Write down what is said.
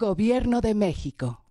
Gobierno de México.